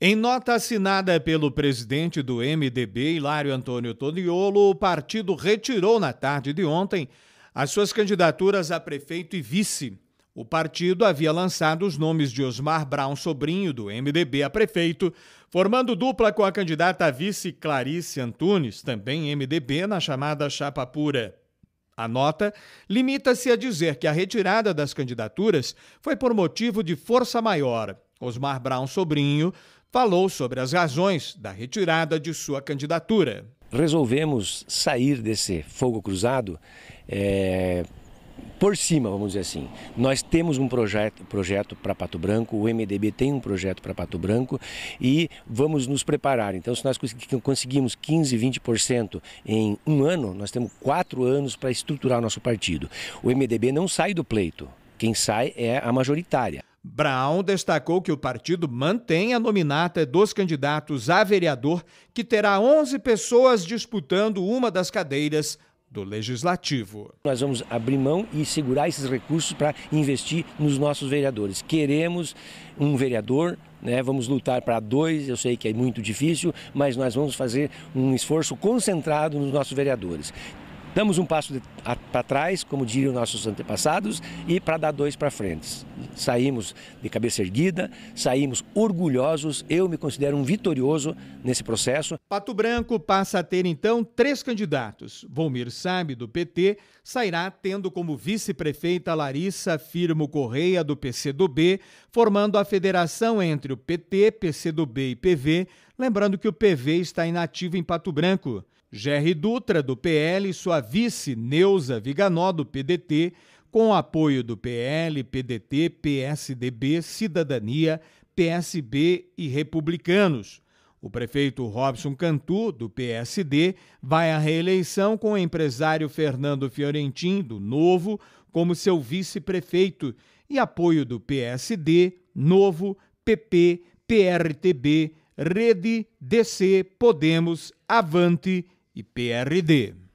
Em nota assinada pelo presidente do MDB, Hilário Antônio Toniolo, o partido retirou na tarde de ontem as suas candidaturas a prefeito e vice. O partido havia lançado os nomes de Osmar Brown Sobrinho, do MDB, a prefeito, formando dupla com a candidata a vice Clarice Antunes, também MDB, na chamada Chapa Pura. A nota limita-se a dizer que a retirada das candidaturas foi por motivo de força maior, Osmar Brown Sobrinho, falou sobre as razões da retirada de sua candidatura. Resolvemos sair desse fogo cruzado é, por cima, vamos dizer assim. Nós temos um projeto, projeto para Pato Branco, o MDB tem um projeto para Pato Branco e vamos nos preparar. Então, se nós conseguimos 15, 20% em um ano, nós temos quatro anos para estruturar o nosso partido. O MDB não sai do pleito, quem sai é a majoritária. Brown destacou que o partido mantém a nominata dos candidatos a vereador, que terá 11 pessoas disputando uma das cadeiras do Legislativo. Nós vamos abrir mão e segurar esses recursos para investir nos nossos vereadores. Queremos um vereador, né? vamos lutar para dois, eu sei que é muito difícil, mas nós vamos fazer um esforço concentrado nos nossos vereadores damos um passo para trás, como diriam nossos antepassados, e para dar dois para frente. Saímos de cabeça erguida, saímos orgulhosos, eu me considero um vitorioso nesse processo. Pato Branco passa a ter então três candidatos. Volmir Sabe, do PT, sairá tendo como vice-prefeita Larissa Firmo Correia, do PCdoB, formando a federação entre o PT, PCdoB e PV, lembrando que o PV está inativo em Pato Branco. Gerry Dutra, do PL, e sua vice, Neuza Viganó, do PDT, com apoio do PL, PDT, PSDB, Cidadania, PSB e Republicanos. O prefeito Robson Cantu, do PSD, vai à reeleição com o empresário Fernando Fiorentin, do Novo, como seu vice-prefeito e apoio do PSD, Novo, PP, PRTB, Rede, DC, Podemos, Avante e PRD.